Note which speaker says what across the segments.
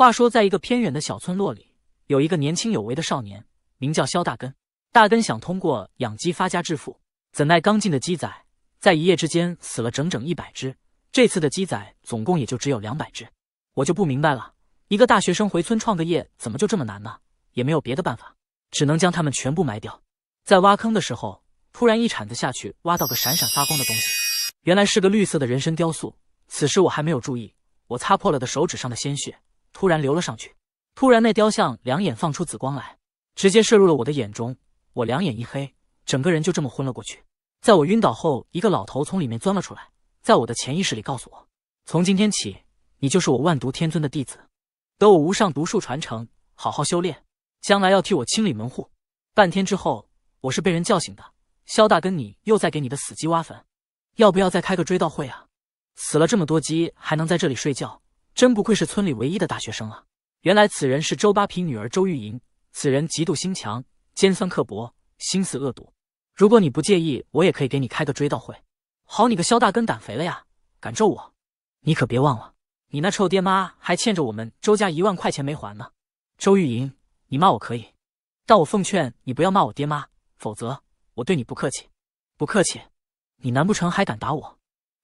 Speaker 1: 话说，在一个偏远的小村落里，有一个年轻有为的少年，名叫肖大根。大根想通过养鸡发家致富，怎奈刚进的鸡仔在一夜之间死了整整一百只。这次的鸡仔总共也就只有两百只。我就不明白了，一个大学生回村创个业，怎么就这么难呢？也没有别的办法，只能将它们全部埋掉。在挖坑的时候，突然一铲子下去，挖到个闪闪发光的东西，原来是个绿色的人参雕塑。此时我还没有注意，我擦破了的手指上的鲜血。突然流了上去，突然那雕像两眼放出紫光来，直接射入了我的眼中，我两眼一黑，整个人就这么昏了过去。在我晕倒后，一个老头从里面钻了出来，在我的潜意识里告诉我：从今天起，你就是我万毒天尊的弟子，得我无上毒术传承，好好修炼，将来要替我清理门户。半天之后，我是被人叫醒的。肖大根，你又在给你的死鸡挖坟？要不要再开个追悼会啊？死了这么多鸡，还能在这里睡觉？真不愧是村里唯一的大学生啊！原来此人是周扒皮女儿周玉莹。此人嫉妒心强，尖酸刻薄，心思恶毒。如果你不介意，我也可以给你开个追悼会。好你个肖大根胆肥了呀，敢咒我？你可别忘了，你那臭爹妈还欠着我们周家一万块钱没还呢。周玉莹，你骂我可以，但我奉劝你不要骂我爹妈，否则我对你不客气。不客气？你难不成还敢打我？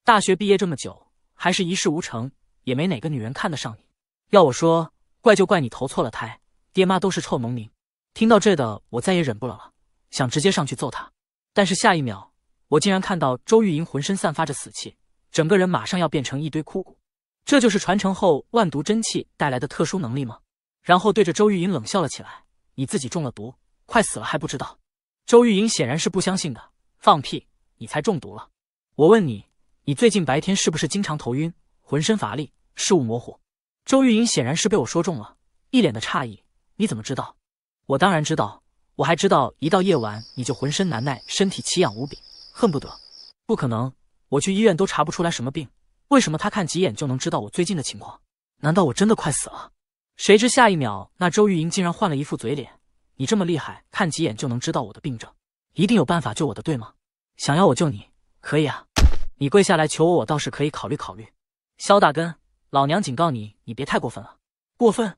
Speaker 1: 大学毕业这么久，还是一事无成。也没哪个女人看得上你，要我说，怪就怪你投错了胎，爹妈都是臭农民。听到这的我再也忍不了了，想直接上去揍他，但是下一秒我竟然看到周玉莹浑身散发着死气，整个人马上要变成一堆枯骨。这就是传承后万毒真气带来的特殊能力吗？然后对着周玉莹冷笑了起来：“你自己中了毒，快死了还不知道？”周玉莹显然是不相信的：“放屁，你才中毒了！我问你，你最近白天是不是经常头晕，浑身乏力？”视物模糊，周玉莹显然是被我说中了，一脸的诧异。你怎么知道？我当然知道，我还知道，一到夜晚你就浑身难耐，身体奇痒无比，恨不得。不可能，我去医院都查不出来什么病，为什么他看几眼就能知道我最近的情况？难道我真的快死了？谁知下一秒，那周玉莹竟然换了一副嘴脸。你这么厉害，看几眼就能知道我的病症，一定有办法救我的，对吗？想要我救你，可以啊，你跪下来求我，我倒是可以考虑考虑。肖大根。老娘警告你，你别太过分了。过分？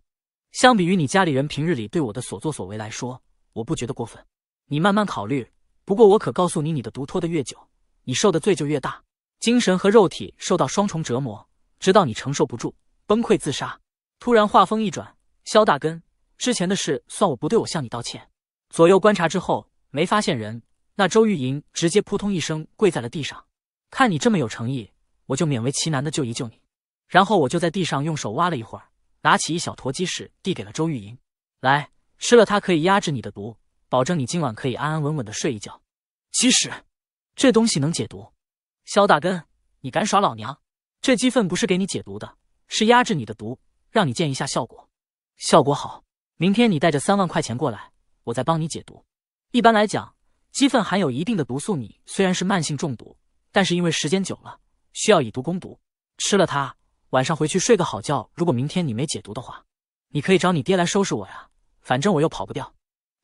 Speaker 1: 相比于你家里人平日里对我的所作所为来说，我不觉得过分。你慢慢考虑。不过我可告诉你，你的毒拖得越久，你受的罪就越大，精神和肉体受到双重折磨，直到你承受不住，崩溃自杀。突然话锋一转，肖大根之前的事算我不对，我向你道歉。左右观察之后，没发现人。那周玉莹直接扑通一声跪在了地上。看你这么有诚意，我就勉为其难的救一救你。然后我就在地上用手挖了一会儿，拿起一小坨鸡屎递给了周玉莹：“来，吃了它可以压制你的毒，保证你今晚可以安安稳稳的睡一觉。”鸡屎，这东西能解毒？肖大根，你敢耍老娘？这鸡粪不是给你解毒的，是压制你的毒，让你见一下效果。效果好，明天你带着三万块钱过来，我再帮你解毒。一般来讲，鸡粪含有一定的毒素，你虽然是慢性中毒，但是因为时间久了，需要以毒攻毒，吃了它。晚上回去睡个好觉。如果明天你没解毒的话，你可以找你爹来收拾我呀，反正我又跑不掉。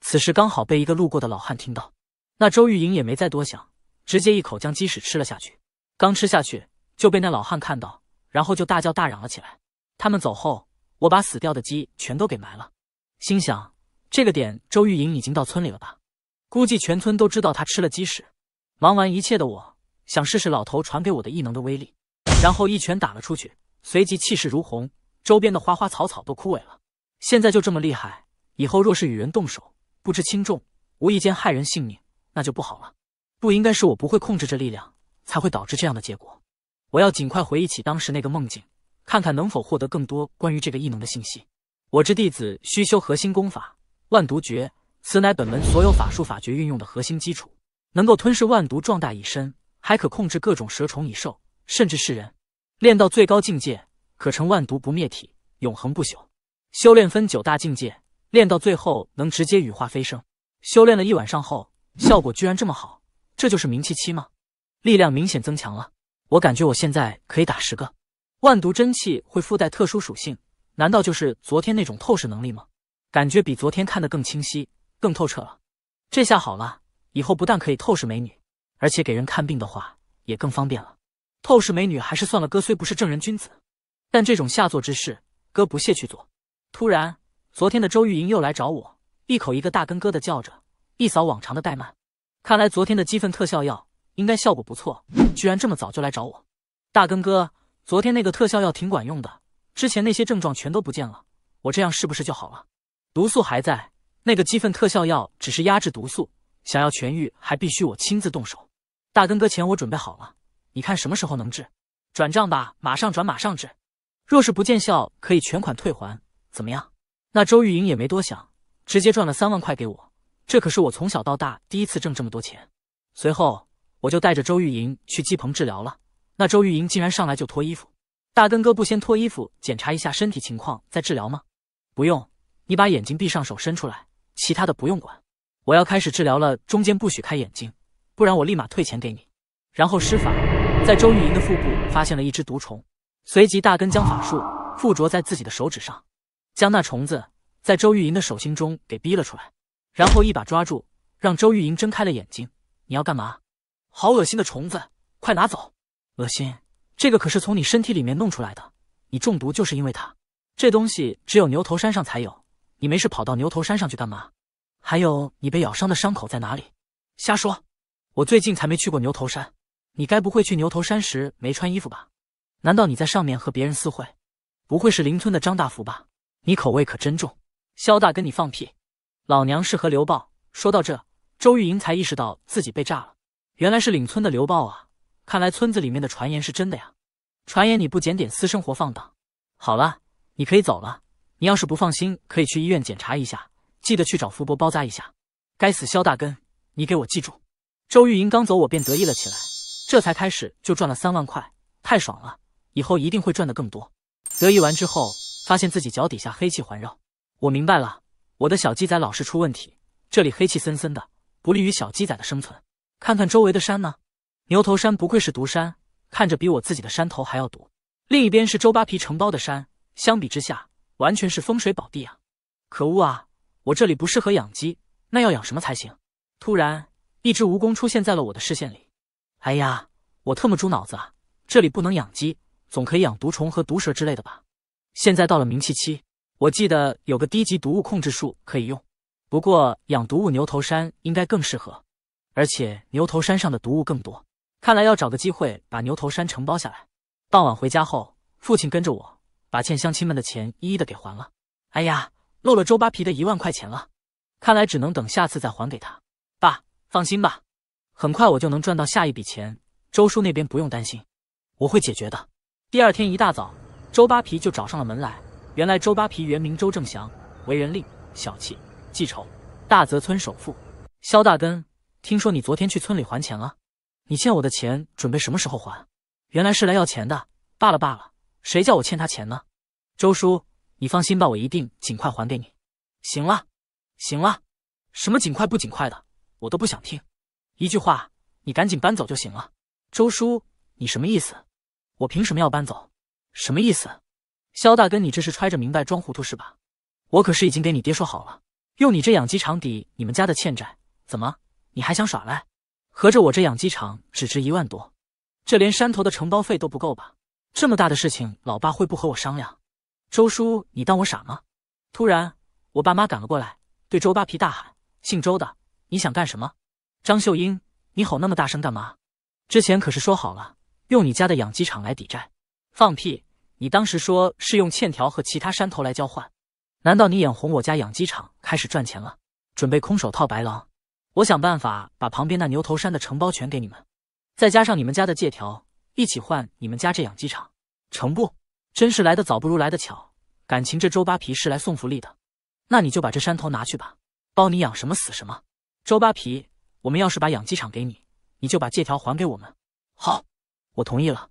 Speaker 1: 此时刚好被一个路过的老汉听到，那周玉莹也没再多想，直接一口将鸡屎吃了下去。刚吃下去就被那老汉看到，然后就大叫大嚷了起来。他们走后，我把死掉的鸡全都给埋了，心想这个点周玉莹已经到村里了吧？估计全村都知道她吃了鸡屎。忙完一切的我，想试试老头传给我的异能的威力，然后一拳打了出去。随即气势如虹，周边的花花草草都枯萎了。现在就这么厉害，以后若是与人动手，不知轻重，无意间害人性命，那就不好了。不应该是我不会控制这力量，才会导致这样的结果。我要尽快回忆起当时那个梦境，看看能否获得更多关于这个异能的信息。我之弟子需修核心功法《万毒诀》，此乃本门所有法术法诀运用的核心基础，能够吞噬万毒壮大一身，还可控制各种蛇虫蚁兽，甚至是人。练到最高境界，可成万毒不灭体，永恒不朽。修炼分九大境界，练到最后能直接羽化飞升。修炼了一晚上后，效果居然这么好，这就是明气期吗？力量明显增强了，我感觉我现在可以打十个。万毒真气会附带特殊属性，难道就是昨天那种透视能力吗？感觉比昨天看得更清晰，更透彻了。这下好了，以后不但可以透视美女，而且给人看病的话也更方便了。透视美女还是算了，哥虽不是正人君子，但这种下作之事，哥不屑去做。突然，昨天的周玉莹又来找我，一口一个大根哥的叫着，一扫往常的怠慢。看来昨天的鸡粪特效药应该效果不错，居然这么早就来找我。大根哥，昨天那个特效药挺管用的，之前那些症状全都不见了。我这样是不是就好了？毒素还在，那个鸡粪特效药只是压制毒素，想要痊愈还必须我亲自动手。大根哥钱我准备好了。你看什么时候能治？转账吧，马上转，马上治。若是不见效，可以全款退还，怎么样？那周玉莹也没多想，直接转了三万块给我。这可是我从小到大第一次挣这么多钱。随后，我就带着周玉莹去鸡棚治疗了。那周玉莹竟然上来就脱衣服。大根哥不先脱衣服检查一下身体情况再治疗吗？不用，你把眼睛闭上，手伸出来，其他的不用管。我要开始治疗了，中间不许开眼睛，不然我立马退钱给你。然后施法。在周玉莹的腹部发现了一只毒虫，随即大根将法术附着在自己的手指上，将那虫子在周玉莹的手心中给逼了出来，然后一把抓住，让周玉莹睁开了眼睛。你要干嘛？好恶心的虫子，快拿走！恶心，这个可是从你身体里面弄出来的，你中毒就是因为它。这东西只有牛头山上才有，你没事跑到牛头山上去干嘛？还有，你被咬伤的伤口在哪里？瞎说，我最近才没去过牛头山。你该不会去牛头山时没穿衣服吧？难道你在上面和别人私会？不会是邻村的张大福吧？你口味可真重！肖大根，你放屁！老娘是和刘豹。说到这，周玉莹才意识到自己被炸了。原来是邻村的刘豹啊！看来村子里面的传言是真的呀。传言你不检点，私生活放荡。好了，你可以走了。你要是不放心，可以去医院检查一下。记得去找福伯包扎一下。该死，肖大根，你给我记住！周玉莹刚走，我便得意了起来。这才开始就赚了三万块，太爽了！以后一定会赚的更多。得意完之后，发现自己脚底下黑气环绕，我明白了，我的小鸡仔老是出问题。这里黑气森森的，不利于小鸡仔的生存。看看周围的山呢，牛头山不愧是毒山，看着比我自己的山头还要毒。另一边是周扒皮承包的山，相比之下，完全是风水宝地啊！可恶啊，我这里不适合养鸡，那要养什么才行？突然，一只蜈蚣出现在了我的视线里。哎呀，我特么猪脑子啊！这里不能养鸡，总可以养毒虫和毒蛇之类的吧？现在到了明气期，我记得有个低级毒物控制术可以用，不过养毒物牛头山应该更适合，而且牛头山上的毒物更多。看来要找个机会把牛头山承包下来。傍晚回家后，父亲跟着我把欠乡亲们的钱一一的给还了。哎呀，漏了周扒皮的一万块钱了，看来只能等下次再还给他。爸，放心吧。很快我就能赚到下一笔钱，周叔那边不用担心，我会解决的。第二天一大早，周扒皮就找上了门来。原来周扒皮原名周正祥，为人吝、小气、记仇，大泽村首富。肖大根，听说你昨天去村里还钱了？你欠我的钱准备什么时候还？原来是来要钱的。罢了罢了，谁叫我欠他钱呢？周叔，你放心吧，我一定尽快还给你。行了行了，什么尽快不尽快的，我都不想听。一句话，你赶紧搬走就行了。周叔，你什么意思？我凭什么要搬走？什么意思？肖大根，你这是揣着明白装糊涂是吧？我可是已经给你爹说好了，用你这养鸡场抵你们家的欠债。怎么？你还想耍赖？合着我这养鸡场只值一万多，这连山头的承包费都不够吧？这么大的事情，老爸会不和我商量？周叔，你当我傻吗？突然，我爸妈赶了过来，对周扒皮大喊：“姓周的，你想干什么？”张秀英，你吼那么大声干嘛？之前可是说好了，用你家的养鸡场来抵债。放屁！你当时说是用欠条和其他山头来交换，难道你眼红我家养鸡场开始赚钱了，准备空手套白狼？我想办法把旁边那牛头山的承包权给你们，再加上你们家的借条，一起换你们家这养鸡场，成不？真是来的早不如来的巧，感情这周扒皮是来送福利的，那你就把这山头拿去吧，包你养什么死什么。周扒皮。我们要是把养鸡场给你，你就把借条还给我们。好，我同意了，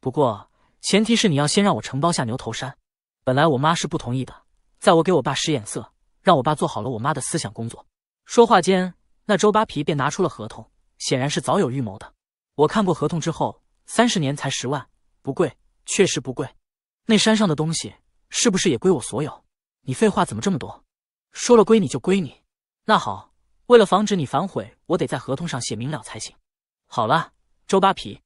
Speaker 1: 不过前提是你要先让我承包下牛头山。本来我妈是不同意的，在我给我爸使眼色，让我爸做好了我妈的思想工作。说话间，那周扒皮便拿出了合同，显然是早有预谋的。我看过合同之后，三十年才十万，不贵，确实不贵。那山上的东西是不是也归我所有？你废话怎么这么多？说了归你就归你。那好。为了防止你反悔，我得在合同上写明了才行。好了，周扒皮，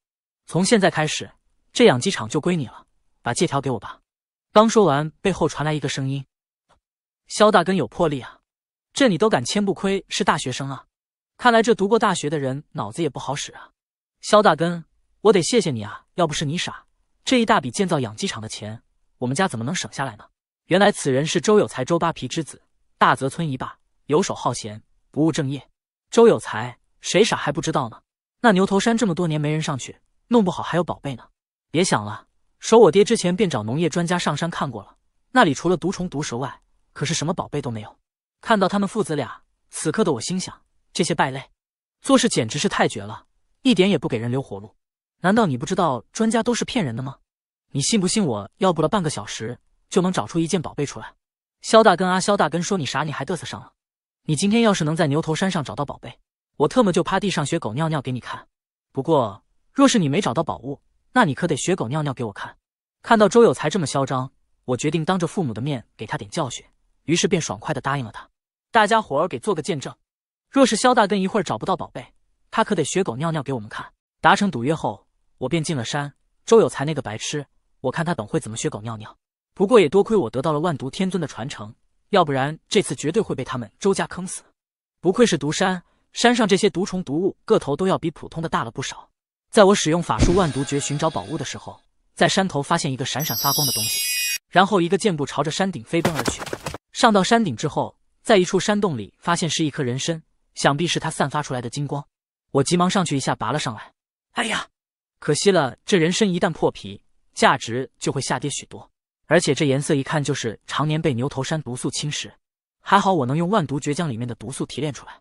Speaker 1: 从现在开始这养鸡场就归你了，把借条给我吧。刚说完，背后传来一个声音：“肖大根有魄力啊，这你都敢签，不亏是大学生啊。看来这读过大学的人脑子也不好使啊。”肖大根，我得谢谢你啊，要不是你傻，这一大笔建造养鸡场的钱，我们家怎么能省下来呢？原来此人是周有才、周扒皮之子，大泽村一霸，游手好闲。不务正业，周有才，谁傻还不知道呢？那牛头山这么多年没人上去，弄不好还有宝贝呢。别想了，守我爹之前便找农业专家上山看过了，那里除了毒虫毒蛇外，可是什么宝贝都没有。看到他们父子俩，此刻的我心想，这些败类，做事简直是太绝了，一点也不给人留活路。难道你不知道专家都是骗人的吗？你信不信我要不了半个小时就能找出一件宝贝出来？肖大根啊，肖大根，说你傻，你还嘚瑟上了。你今天要是能在牛头山上找到宝贝，我特么就趴地上学狗尿尿给你看。不过，若是你没找到宝物，那你可得学狗尿尿给我看。看到周有才这么嚣张，我决定当着父母的面给他点教训，于是便爽快地答应了他。大家伙儿给做个见证。若是肖大根一会儿找不到宝贝，他可得学狗尿尿给我们看。达成赌约后，我便进了山。周有才那个白痴，我看他等会怎么学狗尿尿。不过也多亏我得到了万毒天尊的传承。要不然这次绝对会被他们周家坑死。不愧是毒山，山上这些毒虫毒物个头都要比普通的大了不少。在我使用法术万毒诀寻找宝物的时候，在山头发现一个闪闪发光的东西，然后一个箭步朝着山顶飞奔而去。上到山顶之后，在一处山洞里发现是一颗人参，想必是它散发出来的金光。我急忙上去一下拔了上来，哎呀，可惜了，这人参一旦破皮，价值就会下跌许多。而且这颜色一看就是常年被牛头山毒素侵蚀，还好我能用万毒绝浆里面的毒素提炼出来。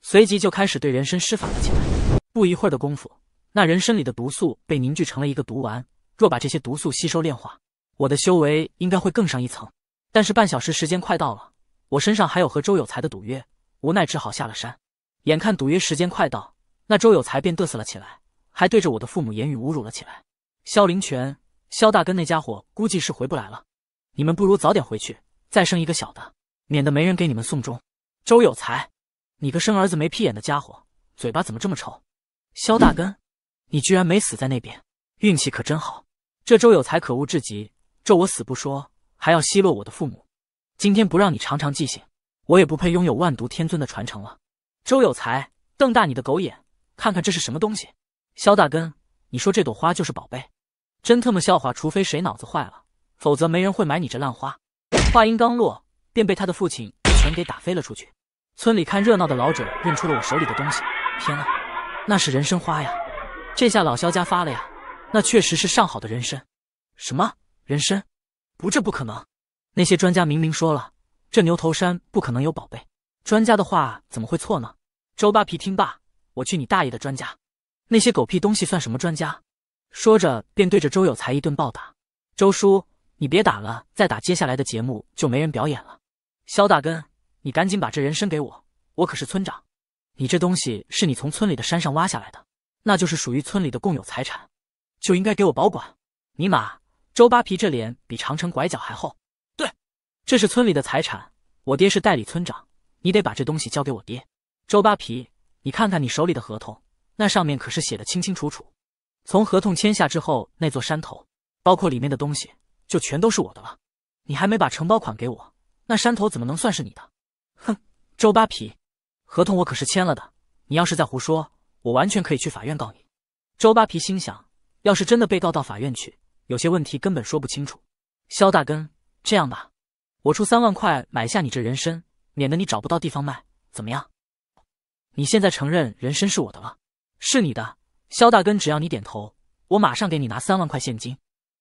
Speaker 1: 随即就开始对人参施法了起来。不一会儿的功夫，那人参里的毒素被凝聚成了一个毒丸。若把这些毒素吸收炼化，我的修为应该会更上一层。但是半小时时间快到了，我身上还有和周有才的赌约，无奈只好下了山。眼看赌约时间快到，那周有才便嘚瑟了起来，还对着我的父母言语侮辱了起来。萧灵泉。肖大根那家伙估计是回不来了，你们不如早点回去，再生一个小的，免得没人给你们送终。周有才，你个生儿子没屁眼的家伙，嘴巴怎么这么臭？肖大根，你居然没死在那边，运气可真好。这周有才可恶至极，咒我死不说，还要奚落我的父母。今天不让你长长记性，我也不配拥有万毒天尊的传承了。周有才，瞪大你的狗眼，看看这是什么东西。肖大根，你说这朵花就是宝贝？真特么笑话！除非谁脑子坏了，否则没人会买你这烂花。话音刚落，便被他的父亲一拳给打飞了出去。村里看热闹的老者认出了我手里的东西，天啊，那是人参花呀！这下老肖家发了呀！那确实是上好的人参。什么人参？不，这不可能！那些专家明明说了，这牛头山不可能有宝贝。专家的话怎么会错呢？周扒皮听罢，我去你大爷的专家！那些狗屁东西算什么专家？说着，便对着周有才一顿暴打。周叔，你别打了，再打，接下来的节目就没人表演了。肖大根，你赶紧把这人参给我，我可是村长。你这东西是你从村里的山上挖下来的，那就是属于村里的共有财产，就应该给我保管。尼玛，周扒皮这脸比长城拐角还厚。对，这是村里的财产，我爹是代理村长，你得把这东西交给我爹。周扒皮，你看看你手里的合同，那上面可是写的清清楚楚。从合同签下之后，那座山头，包括里面的东西，就全都是我的了。你还没把承包款给我，那山头怎么能算是你的？哼，周扒皮，合同我可是签了的。你要是在胡说，我完全可以去法院告你。周扒皮心想，要是真的被告到法院去，有些问题根本说不清楚。肖大根，这样吧，我出三万块买下你这人参，免得你找不到地方卖，怎么样？你现在承认人参是我的了？是你的。肖大根，只要你点头，我马上给你拿三万块现金。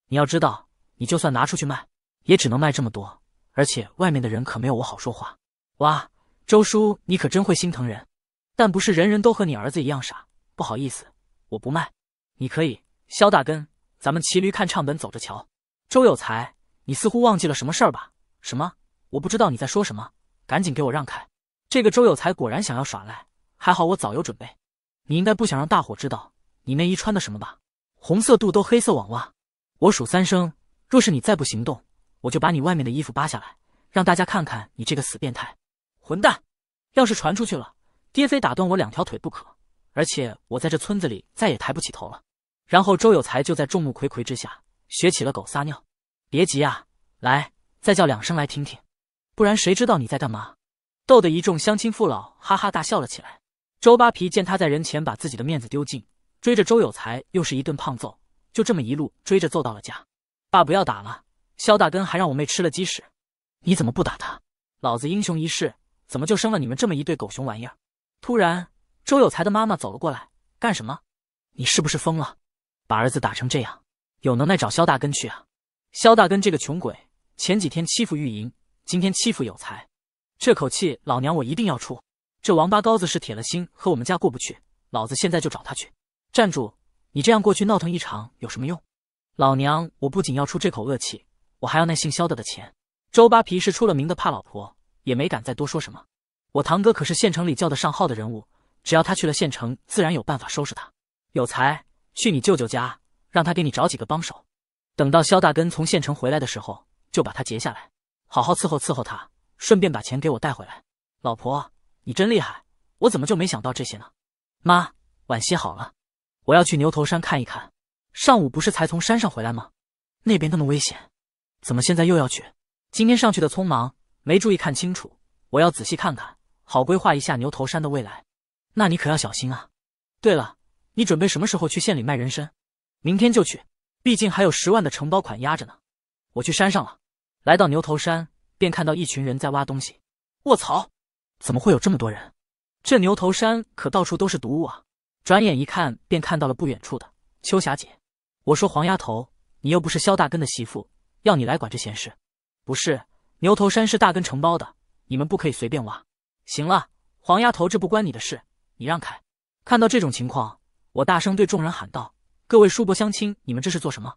Speaker 1: 你要知道，你就算拿出去卖，也只能卖这么多。而且外面的人可没有我好说话。哇，周叔，你可真会心疼人。但不是人人都和你儿子一样傻。不好意思，我不卖。你可以，肖大根，咱们骑驴看唱本，走着瞧。周有才，你似乎忘记了什么事儿吧？什么？我不知道你在说什么。赶紧给我让开！这个周有才果然想要耍赖，还好我早有准备。你应该不想让大伙知道。你内衣穿的什么吧？红色肚兜，黑色网袜。我数三声，若是你再不行动，我就把你外面的衣服扒下来，让大家看看你这个死变态混蛋。要是传出去了，爹非打断我两条腿不可。而且我在这村子里再也抬不起头了。然后周有才就在众目睽睽之下学起了狗撒尿。别急啊，来，再叫两声来听听，不然谁知道你在干嘛？逗得一众乡亲父老哈哈大笑了起来。周扒皮见他在人前把自己的面子丢尽。追着周有才又是一顿胖揍，就这么一路追着揍到了家。爸，不要打了！肖大根还让我妹吃了鸡屎。你怎么不打他？老子英雄一世，怎么就生了你们这么一对狗熊玩意儿？突然，周有才的妈妈走了过来，干什么？你是不是疯了？把儿子打成这样，有能耐找肖大根去啊！肖大根这个穷鬼，前几天欺负玉莹，今天欺负有才，这口气老娘我一定要出。这王八羔子是铁了心和我们家过不去，老子现在就找他去。站住！你这样过去闹腾一场有什么用？老娘，我不仅要出这口恶气，我还要那姓肖的的钱。周扒皮是出了名的怕老婆，也没敢再多说什么。我堂哥可是县城里叫得上号的人物，只要他去了县城，自然有办法收拾他。有才，去你舅舅家，让他给你找几个帮手。等到肖大根从县城回来的时候，就把他截下来，好好伺候伺候他，顺便把钱给我带回来。老婆，你真厉害，我怎么就没想到这些呢？妈，惋惜好了。我要去牛头山看一看，上午不是才从山上回来吗？那边那么危险，怎么现在又要去？今天上去的匆忙，没注意看清楚。我要仔细看看，好规划一下牛头山的未来。那你可要小心啊！对了，你准备什么时候去县里卖人参？明天就去，毕竟还有十万的承包款压着呢。我去山上了，来到牛头山，便看到一群人在挖东西。卧槽，怎么会有这么多人？这牛头山可到处都是毒物啊！转眼一看，便看到了不远处的秋霞姐。我说黄丫头，你又不是肖大根的媳妇，要你来管这闲事？不是，牛头山是大根承包的，你们不可以随便挖。行了，黄丫头，这不关你的事，你让开。看到这种情况，我大声对众人喊道：“各位叔伯乡亲，你们这是做什么？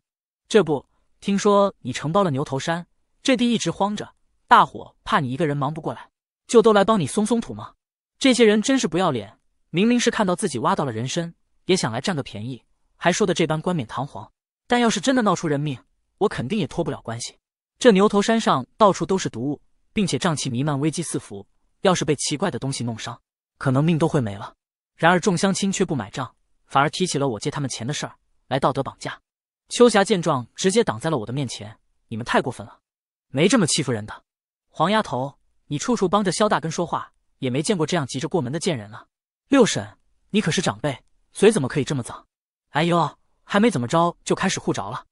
Speaker 1: 这不，听说你承包了牛头山，这地一直荒着，大伙怕你一个人忙不过来，就都来帮你松松土吗？这些人真是不要脸！”明明是看到自己挖到了人参，也想来占个便宜，还说的这般冠冕堂皇。但要是真的闹出人命，我肯定也脱不了关系。这牛头山上到处都是毒物，并且瘴气弥漫，危机四伏。要是被奇怪的东西弄伤，可能命都会没了。然而众乡亲却不买账，反而提起了我借他们钱的事儿来道德绑架。秋霞见状，直接挡在了我的面前：“你们太过分了，没这么欺负人的。黄丫头，你处处帮着肖大根说话，也没见过这样急着过门的贱人了。”六婶，你可是长辈，嘴怎么可以这么脏？哎呦，还没怎么着就开始护着了，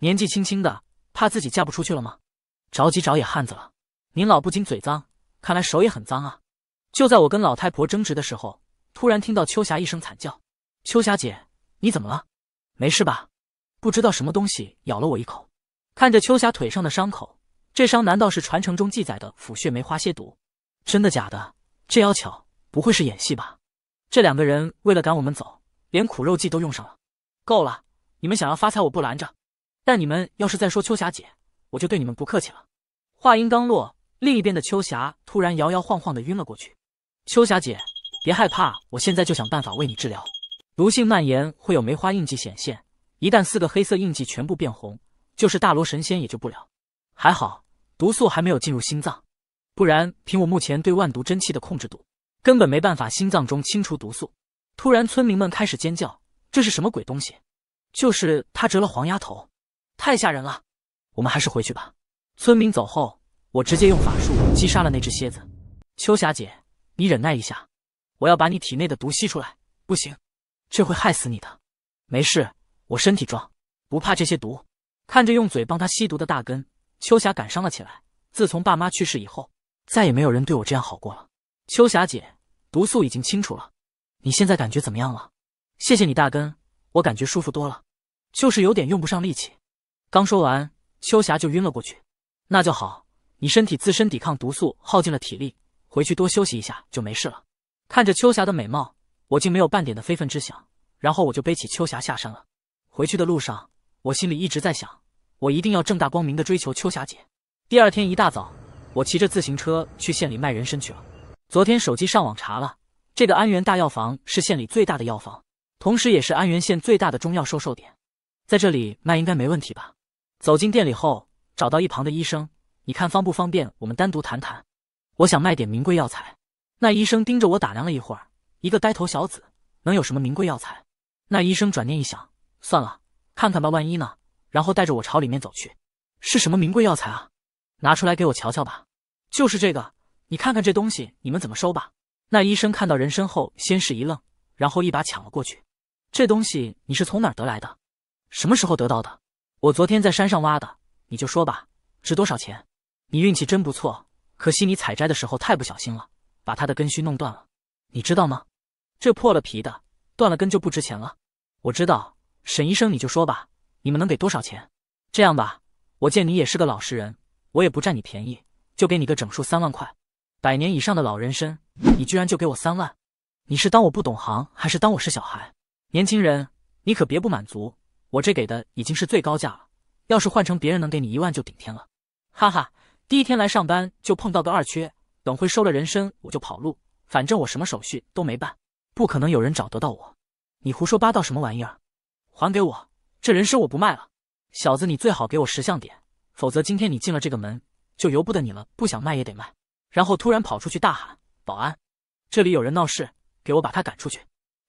Speaker 1: 年纪轻轻的，怕自己嫁不出去了吗？着急找野汉子了？您老不仅嘴脏，看来手也很脏啊！就在我跟老太婆争执的时候，突然听到秋霞一声惨叫。秋霞姐，你怎么了？没事吧？不知道什么东西咬了我一口。看着秋霞腿上的伤口，这伤难道是传承中记载的腐血梅花蝎毒？真的假的？这巧，不会是演戏吧？这两个人为了赶我们走，连苦肉计都用上了。够了，你们想要发财我不拦着，但你们要是再说秋霞姐，我就对你们不客气了。话音刚落，另一边的秋霞突然摇摇晃晃的晕了过去。秋霞姐，别害怕，我现在就想办法为你治疗。毒性蔓延会有梅花印记显现，一旦四个黑色印记全部变红，就是大罗神仙也救不了。还好毒素还没有进入心脏，不然凭我目前对万毒真气的控制度。根本没办法，心脏中清除毒素。突然，村民们开始尖叫：“这是什么鬼东西？”就是他折了黄鸭头，太吓人了！我们还是回去吧。村民走后，我直接用法术击杀了那只蝎子。秋霞姐，你忍耐一下，我要把你体内的毒吸出来。不行，这会害死你的。没事，我身体壮，不怕这些毒。看着用嘴帮他吸毒的大根，秋霞感伤了起来。自从爸妈去世以后，再也没有人对我这样好过了。秋霞姐，毒素已经清除了，你现在感觉怎么样了？谢谢你大根，我感觉舒服多了，就是有点用不上力气。刚说完，秋霞就晕了过去。那就好，你身体自身抵抗毒素耗尽了体力，回去多休息一下就没事了。看着秋霞的美貌，我竟没有半点的非分之想。然后我就背起秋霞下山了。回去的路上，我心里一直在想，我一定要正大光明的追求秋霞姐。第二天一大早，我骑着自行车去县里卖人参去了。昨天手机上网查了，这个安源大药房是县里最大的药房，同时也是安源县最大的中药收售点，在这里卖应该没问题吧？走进店里后，找到一旁的医生，你看方不方便我们单独谈谈？我想卖点名贵药材。那医生盯着我打量了一会儿，一个呆头小子能有什么名贵药材？那医生转念一想，算了，看看吧，万一呢？然后带着我朝里面走去。是什么名贵药材啊？拿出来给我瞧瞧吧。就是这个。你看看这东西，你们怎么收吧？那医生看到人参后，先是一愣，然后一把抢了过去。这东西你是从哪儿得来的？什么时候得到的？我昨天在山上挖的。你就说吧，值多少钱？你运气真不错，可惜你采摘的时候太不小心了，把它的根须弄断了。你知道吗？这破了皮的，断了根就不值钱了。我知道，沈医生，你就说吧，你们能给多少钱？这样吧，我见你也是个老实人，我也不占你便宜，就给你个整数，三万块。百年以上的老人参，你居然就给我三万？你是当我不懂行，还是当我是小孩？年轻人，你可别不满足，我这给的已经是最高价了。要是换成别人，能给你一万就顶天了。哈哈，第一天来上班就碰到个二缺，等会收了人参我就跑路，反正我什么手续都没办，不可能有人找得到我。你胡说八道什么玩意儿？还给我这人参，我不卖了。小子，你最好给我识相点，否则今天你进了这个门，就由不得你了。不想卖也得卖。然后突然跑出去大喊：“保安，这里有人闹事，给我把他赶出去！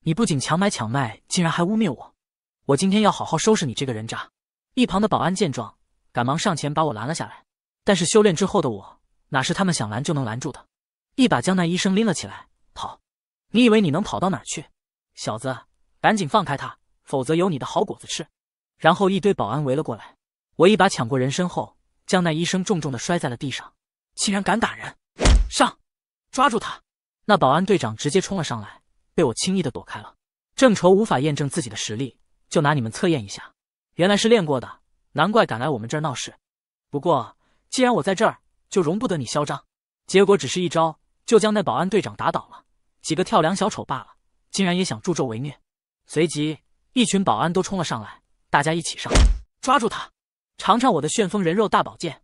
Speaker 1: 你不仅强买强卖，竟然还污蔑我！我今天要好好收拾你这个人渣！”一旁的保安见状，赶忙上前把我拦了下来。但是修炼之后的我，哪是他们想拦就能拦住的？一把将那医生拎了起来，跑！你以为你能跑到哪儿去？小子，赶紧放开他，否则有你的好果子吃！然后一堆保安围了过来，我一把抢过人身后，将那医生重重的摔在了地上，竟然敢打人！上，抓住他！那保安队长直接冲了上来，被我轻易的躲开了。正愁无法验证自己的实力，就拿你们测验一下。原来是练过的，难怪敢来我们这儿闹事。不过既然我在这儿，就容不得你嚣张。结果只是一招，就将那保安队长打倒了。几个跳梁小丑罢了，竟然也想助纣为虐。随即，一群保安都冲了上来，大家一起上，抓住他，尝尝我的旋风人肉大宝剑。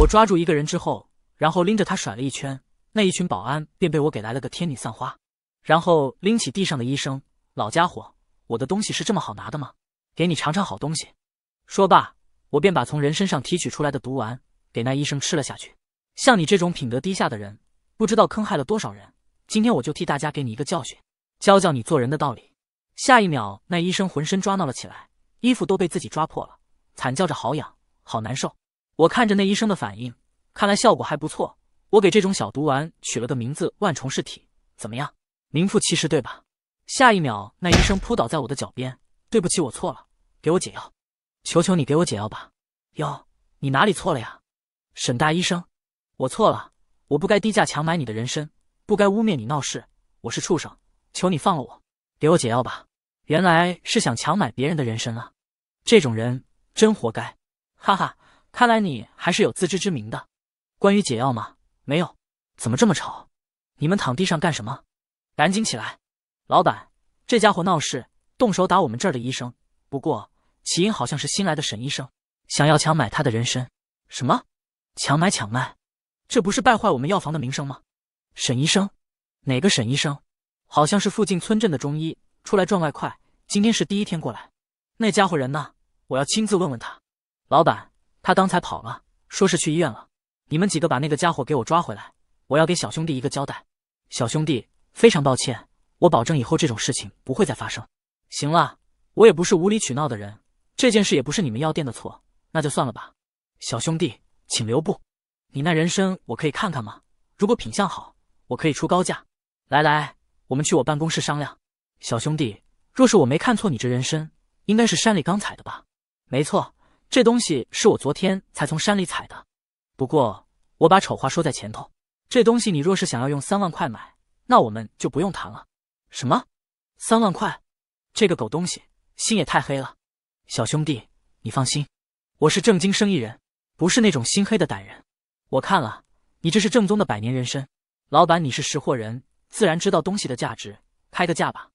Speaker 1: 我抓住一个人之后。然后拎着他甩了一圈，那一群保安便被我给来了个天女散花。然后拎起地上的医生，老家伙，我的东西是这么好拿的吗？给你尝尝好东西。说罢，我便把从人身上提取出来的毒丸给那医生吃了下去。像你这种品德低下的人，不知道坑害了多少人。今天我就替大家给你一个教训，教教你做人的道理。下一秒，那医生浑身抓挠了起来，衣服都被自己抓破了，惨叫着好痒，好难受。我看着那医生的反应。看来效果还不错，我给这种小毒丸取了个名字——万虫噬体，怎么样？名副其实，对吧？下一秒，那医生扑倒在我的脚边：“对不起，我错了，给我解药，求求你给我解药吧！”哟，你哪里错了呀，沈大医生？我错了，我不该低价强买你的人参，不该污蔑你闹事。我是畜生，求你放了我，给我解药吧！原来是想强买别人的人参啊，这种人真活该！哈哈，看来你还是有自知之明的。关于解药吗？没有，怎么这么吵？你们躺地上干什么？赶紧起来！老板，这家伙闹事，动手打我们这儿的医生。不过起因好像是新来的沈医生想要强买他的人参。什么？强买强卖？这不是败坏我们药房的名声吗？沈医生？哪个沈医生？好像是附近村镇的中医，出来赚外快。今天是第一天过来。那家伙人呢？我要亲自问问他。老板，他刚才跑了，说是去医院了。你们几个把那个家伙给我抓回来，我要给小兄弟一个交代。小兄弟，非常抱歉，我保证以后这种事情不会再发生。行了，我也不是无理取闹的人，这件事也不是你们药店的错，那就算了吧。小兄弟，请留步，你那人参我可以看看吗？如果品相好，我可以出高价。来来，我们去我办公室商量。小兄弟，若是我没看错，你这人参应该是山里刚采的吧？没错，这东西是我昨天才从山里采的，不过。我把丑话说在前头，这东西你若是想要用三万块买，那我们就不用谈了。什么？三万块？这个狗东西心也太黑了。小兄弟，你放心，我是正经生意人，不是那种心黑的歹人。我看了，你这是正宗的百年人参。老板，你是识货人，自然知道东西的价值，开个价吧。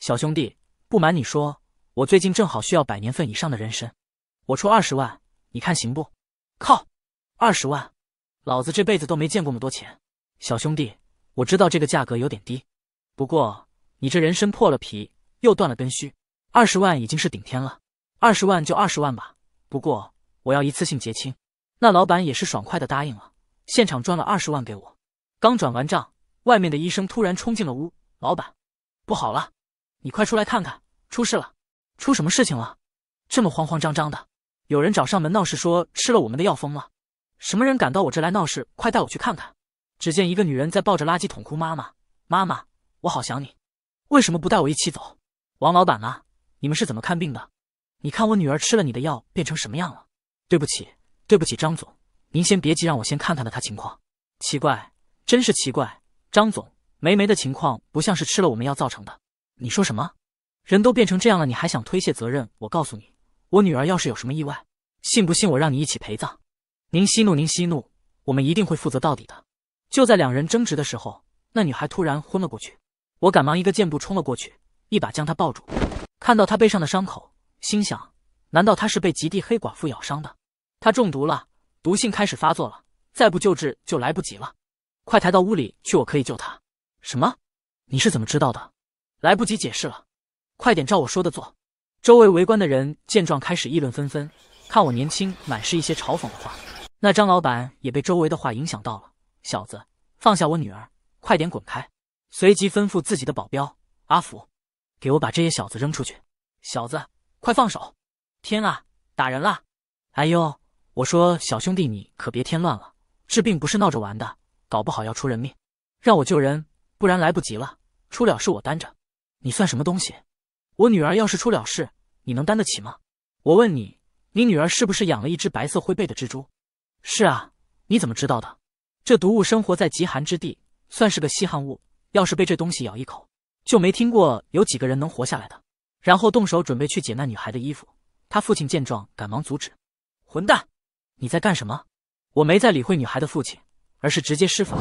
Speaker 1: 小兄弟，不瞒你说，我最近正好需要百年份以上的人参，我出二十万，你看行不？靠，二十万！老子这辈子都没见过那么多钱，小兄弟，我知道这个价格有点低，不过你这人参破了皮，又断了根须，二十万已经是顶天了。二十万就二十万吧，不过我要一次性结清。那老板也是爽快的答应了，现场转了二十万给我。刚转完账，外面的医生突然冲进了屋，老板，不好了，你快出来看看，出事了！出什么事情了？这么慌慌张张的？有人找上门闹事，说吃了我们的药疯了。什么人敢到我这来闹事？快带我去看看！只见一个女人在抱着垃圾桶哭：“妈妈，妈妈，我好想你！为什么不带我一起走？”王老板呢？你们是怎么看病的？你看我女儿吃了你的药变成什么样了？对不起，对不起，张总，您先别急，让我先看看她情况。奇怪，真是奇怪，张总，梅梅的情况不像是吃了我们药造成的。你说什么？人都变成这样了，你还想推卸责任？我告诉你，我女儿要是有什么意外，信不信我让你一起陪葬？您息怒，您息怒，我们一定会负责到底的。就在两人争执的时候，那女孩突然昏了过去。我赶忙一个箭步冲了过去，一把将她抱住。看到她背上的伤口，心想：难道她是被极地黑寡妇咬伤的？她中毒了，毒性开始发作了，再不救治就来不及了。快抬到屋里去，我可以救她。什么？你是怎么知道的？来不及解释了，快点照我说的做。周围围观的人见状开始议论纷纷，看我年轻，满是一些嘲讽的话。那张老板也被周围的话影响到了。小子，放下我女儿，快点滚开！随即吩咐自己的保镖阿福：“给我把这些小子扔出去！”小子，快放手！天啊，打人了！哎呦，我说小兄弟，你可别添乱了。治病不是闹着玩的，搞不好要出人命。让我救人，不然来不及了。出了事我担着。你算什么东西？我女儿要是出了事，你能担得起吗？我问你，你女儿是不是养了一只白色灰背的蜘蛛？是啊，你怎么知道的？这毒物生活在极寒之地，算是个稀罕物。要是被这东西咬一口，就没听过有几个人能活下来的。然后动手准备去解那女孩的衣服，他父亲见状，赶忙阻止：“混蛋，你在干什么？”我没再理会女孩的父亲，而是直接施法，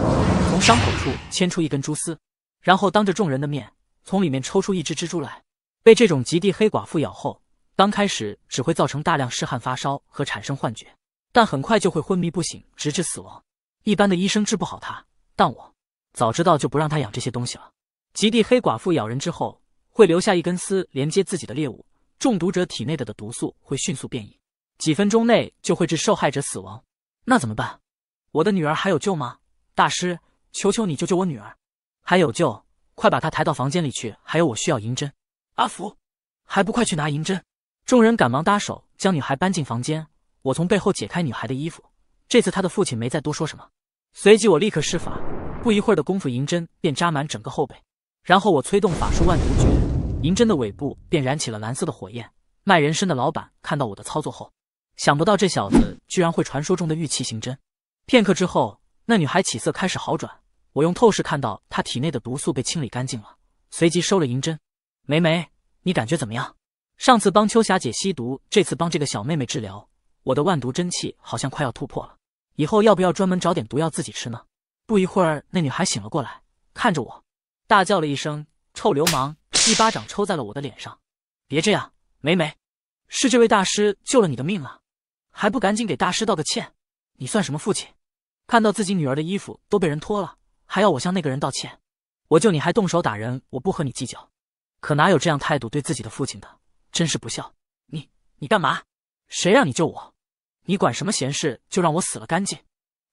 Speaker 1: 从伤口处牵出一根蛛丝，然后当着众人的面，从里面抽出一只蜘蛛来。被这种极地黑寡妇咬后，刚开始只会造成大量湿汗、发烧和产生幻觉。但很快就会昏迷不醒，直至死亡。一般的医生治不好他，但我早知道就不让他养这些东西了。极地黑寡妇咬人之后，会留下一根丝连接自己的猎物，中毒者体内的的毒素会迅速变异，几分钟内就会致受害者死亡。那怎么办？我的女儿还有救吗？大师，求求你救救我女儿！还有救，快把她抬到房间里去。还有，我需要银针。阿福，还不快去拿银针！众人赶忙搭手将女孩搬进房间。我从背后解开女孩的衣服，这次她的父亲没再多说什么。随即我立刻施法，不一会儿的功夫，银针便扎满整个后背。然后我催动法术万毒诀，银针的尾部便燃起了蓝色的火焰。卖人参的老板看到我的操作后，想不到这小子居然会传说中的玉器行针。片刻之后，那女孩起色开始好转。我用透视看到她体内的毒素被清理干净了，随即收了银针。梅梅，你感觉怎么样？上次帮秋霞姐吸毒，这次帮这个小妹妹治疗。我的万毒真气好像快要突破了，以后要不要专门找点毒药自己吃呢？不一会儿，那女孩醒了过来，看着我，大叫了一声：“臭流氓！”一巴掌抽在了我的脸上。别这样，梅梅，是这位大师救了你的命啊，还不赶紧给大师道个歉？你算什么父亲？看到自己女儿的衣服都被人脱了，还要我向那个人道歉？我救你还动手打人，我不和你计较。可哪有这样态度对自己的父亲的？真是不孝！你你干嘛？谁让你救我？你管什么闲事，就让我死了干净。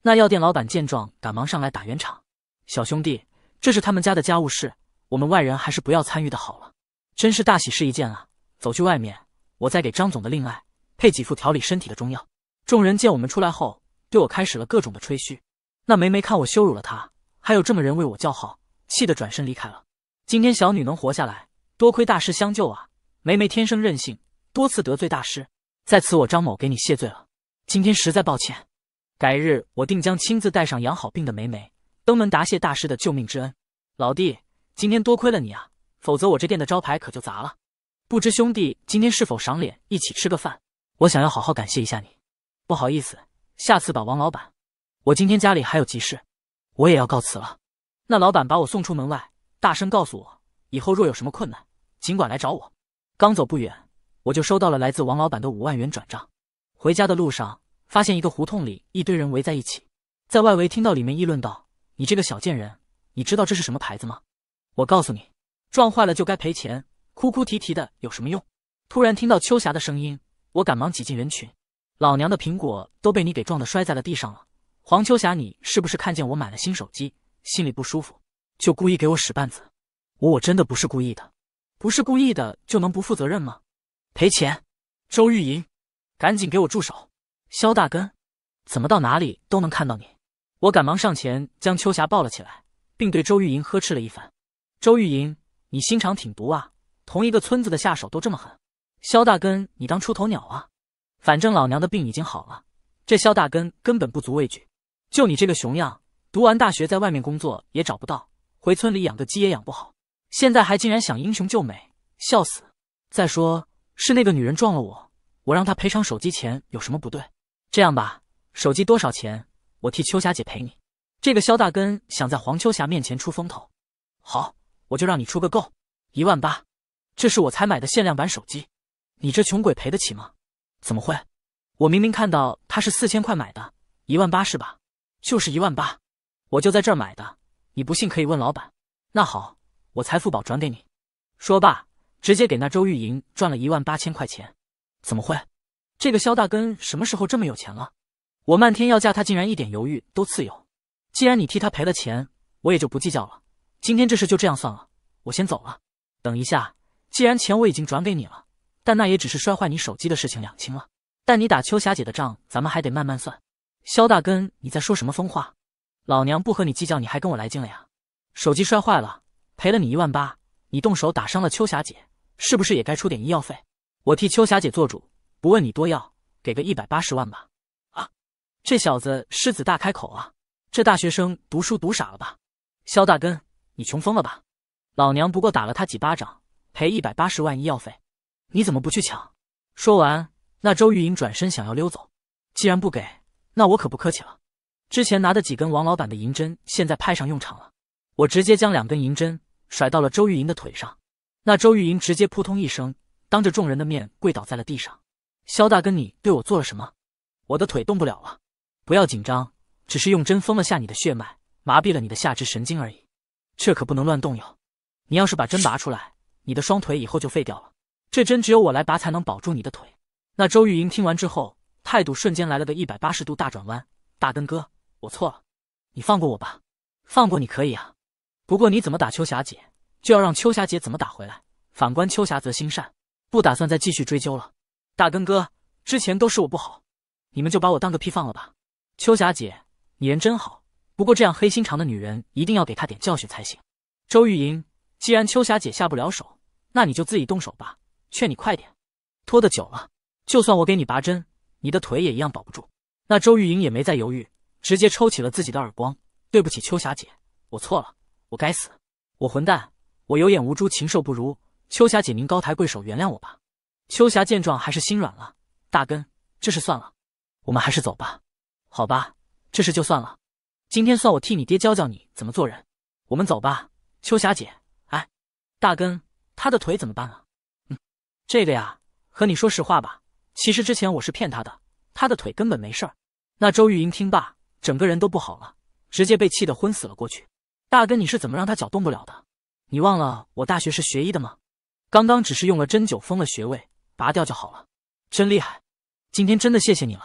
Speaker 1: 那药店老板见状，赶忙上来打圆场：“小兄弟，这是他们家的家务事，我们外人还是不要参与的好了。”真是大喜事一件啊！走去外面，我再给张总的令爱配几副调理身体的中药。众人见我们出来后，对我开始了各种的吹嘘。那梅梅看我羞辱了她，还有这么人为我叫好，气得转身离开了。今天小女能活下来，多亏大师相救啊！梅梅天生任性，多次得罪大师，在此我张某给你谢罪了。今天实在抱歉，改日我定将亲自带上养好病的梅梅登门答谢大师的救命之恩。老弟，今天多亏了你啊，否则我这店的招牌可就砸了。不知兄弟今天是否赏脸一起吃个饭？我想要好好感谢一下你。不好意思，下次吧，王老板，我今天家里还有急事，我也要告辞了。那老板把我送出门外，大声告诉我，以后若有什么困难，尽管来找我。刚走不远，我就收到了来自王老板的五万元转账。回家的路上，发现一个胡同里一堆人围在一起，在外围听到里面议论道：“你这个小贱人，你知道这是什么牌子吗？我告诉你，撞坏了就该赔钱，哭哭啼啼的有什么用？”突然听到秋霞的声音，我赶忙挤进人群：“老娘的苹果都被你给撞的摔在了地上了，黄秋霞，你是不是看见我买了新手机，心里不舒服，就故意给我使绊子？我我真的不是故意的，不是故意的就能不负责任吗？赔钱，周玉莹。”赶紧给我住手！肖大根，怎么到哪里都能看到你？我赶忙上前将秋霞抱了起来，并对周玉莹呵斥了一番：“周玉莹，你心肠挺毒啊！同一个村子的下手都这么狠，肖大根，你当出头鸟啊？反正老娘的病已经好了，这肖大根根本不足畏惧。就你这个熊样，读完大学在外面工作也找不到，回村里养个鸡也养不好，现在还竟然想英雄救美，笑死！再说，是那个女人撞了我。”我让他赔偿手机钱有什么不对？这样吧，手机多少钱？我替秋霞姐赔你。这个肖大根想在黄秋霞面前出风头，好，我就让你出个够，一万八。这是我才买的限量版手机，你这穷鬼赔得起吗？怎么会？我明明看到他是四千块买的，一万八是吧？就是一万八，我就在这儿买的，你不信可以问老板。那好，我财富宝转给你。说罢，直接给那周玉莹转了一万八千块钱。怎么会？这个肖大根什么时候这么有钱了？我漫天要价，他竟然一点犹豫都自有。既然你替他赔了钱，我也就不计较了。今天这事就这样算了，我先走了。等一下，既然钱我已经转给你了，但那也只是摔坏你手机的事情两清了。但你打秋霞姐的账，咱们还得慢慢算。肖大根，你在说什么疯话？老娘不和你计较，你还跟我来劲了呀？手机摔坏了，赔了你一万八，你动手打伤了秋霞姐，是不是也该出点医药费？我替秋霞姐做主，不问你多要，给个一百八十万吧！啊，这小子狮子大开口啊！这大学生读书读傻了吧？肖大根，你穷疯了吧？老娘不过打了他几巴掌，赔一百八十万医药费，你怎么不去抢？说完，那周玉莹转身想要溜走。既然不给，那我可不客气了。之前拿的几根王老板的银针，现在派上用场了。我直接将两根银针甩到了周玉莹的腿上，那周玉莹直接扑通一声。当着众人的面跪倒在了地上，肖大根，你对我做了什么？我的腿动不了了。不要紧张，只是用针封了下你的血脉，麻痹了你的下肢神经而已。这可不能乱动哟。你要是把针拔出来，你的双腿以后就废掉了。这针只有我来拔才能保住你的腿。那周玉莹听完之后，态度瞬间来了个一百八十度大转弯。大根哥，我错了，你放过我吧。放过你可以啊，不过你怎么打秋霞姐，就要让秋霞姐怎么打回来。反观秋霞则心善。不打算再继续追究了，大根哥，之前都是我不好，你们就把我当个屁放了吧。秋霞姐，你人真好，不过这样黑心肠的女人一定要给她点教训才行。周玉莹，既然秋霞姐下不了手，那你就自己动手吧，劝你快点，拖得久了，就算我给你拔针，你的腿也一样保不住。那周玉莹也没再犹豫，直接抽起了自己的耳光。对不起，秋霞姐，我错了，我该死，我混蛋，我有眼无珠，禽兽不如。秋霞姐，您高抬贵手，原谅我吧。秋霞见状，还是心软了。大根，这事算了，我们还是走吧。好吧，这事就算了。今天算我替你爹教教你怎么做人。我们走吧，秋霞姐。哎，大根，他的腿怎么办了？嗯，这个呀，和你说实话吧，其实之前我是骗他的，他的腿根本没事儿。那周玉莹听罢，整个人都不好了，直接被气得昏死了过去。大根，你是怎么让他脚动不了的？你忘了我大学是学医的吗？刚刚只是用了针灸封了穴位，拔掉就好了，真厉害！今天真的谢谢你了。